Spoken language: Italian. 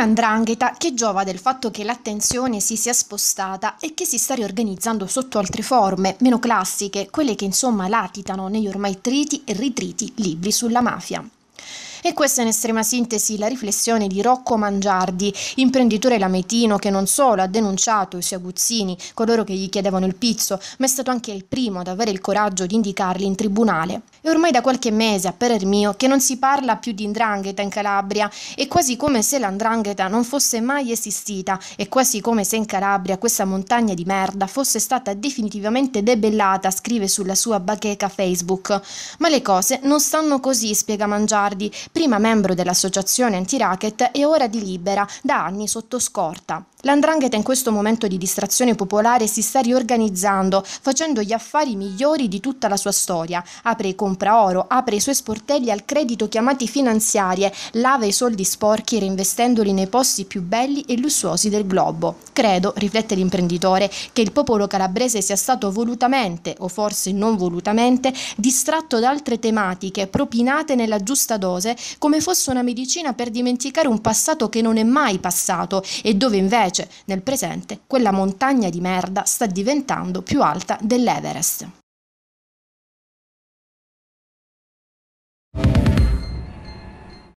Un'andrangheta che giova del fatto che l'attenzione si sia spostata e che si sta riorganizzando sotto altre forme, meno classiche, quelle che insomma latitano negli ormai triti e ritriti libri sulla mafia. E questa è in estrema sintesi la riflessione di Rocco Mangiardi, imprenditore lametino che non solo ha denunciato i suoi aguzzini, coloro che gli chiedevano il pizzo, ma è stato anche il primo ad avere il coraggio di indicarli in tribunale. È ormai da qualche mese a Parer mio che non si parla più di ndrangheta in Calabria, è quasi come se l'andrangheta non fosse mai esistita, è quasi come se in Calabria questa montagna di merda fosse stata definitivamente debellata, scrive sulla sua bacheca Facebook. Ma le cose non stanno così, spiega Mangiardi, prima membro dell'associazione anti-racket e ora di Libera, da anni sotto scorta. L'andrangheta in questo momento di distrazione popolare si sta riorganizzando, facendo gli affari migliori di tutta la sua storia. Apre e compra oro, apre i suoi sportelli al credito chiamati finanziarie, lava i soldi sporchi reinvestendoli nei posti più belli e lussuosi del globo. Credo, riflette l'imprenditore, che il popolo calabrese sia stato volutamente, o forse non volutamente, distratto da altre tematiche propinate nella giusta dose come fosse una medicina per dimenticare un passato che non è mai passato e dove invece, nel presente, quella montagna di merda sta diventando più alta dell'Everest.